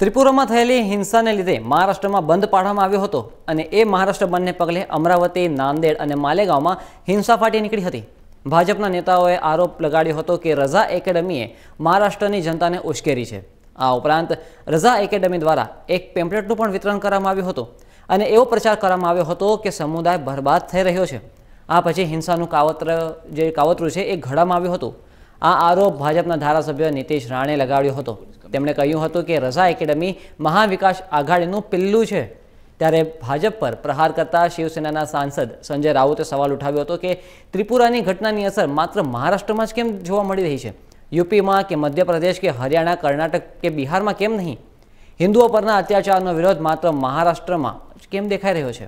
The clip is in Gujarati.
ત્રિપુરામાં થયેલી હિંસાને લીધે મહારાષ્ટ્રમાં બંધ પાડવામાં આવ્યો હતો અને એ મહારાષ્ટ્ર બંધને પગલે અમરાવતી નાંદેડ અને માલેગાંવમાં હિંસા ફાટી નીકળી હતી ભાજપના નેતાઓએ આરોપ લગાડ્યો હતો કે રઝા એકેડમીએ મહારાષ્ટ્રની જનતાને ઉશ્કેરી છે આ ઉપરાંત રઝા એકેડમી દ્વારા એક પેમ્પલેટનું પણ વિતરણ કરવામાં આવ્યું હતું અને એવો પ્રચાર કરવામાં આવ્યો હતો કે સમુદાય બરબાદ થઈ રહ્યો છે આ પછી હિંસાનું કાવત્ર જે કાવતરું છે એ ઘડામાં આવ્યું હતું આ આરોપ ભાજપના ધારાસભ્ય નીતિશ રાણે લગાડ્યો હતો તેમણે કહ્યું હતું કે રઝા એકેડમી મહાવિકાસ આઘાડીનું પિલ્લું છે ત્યારે ભાજપ પર પ્રહાર કરતા શિવસેનાના સાંસદ સંજય રાઉતે સવાલ ઉઠાવ્યો હતો કે ત્રિપુરાની ઘટનાની અસર માત્ર મહારાષ્ટ્રમાં જ કેમ જોવા મળી રહી છે યુપીમાં કે મધ્યપ્રદેશ કે હરિયાણા કર્ણાટક કે બિહારમાં કેમ નહીં હિન્દુઓ પરના અત્યાચારનો વિરોધ માત્ર મહારાષ્ટ્રમાં કેમ દેખાઈ રહ્યો છે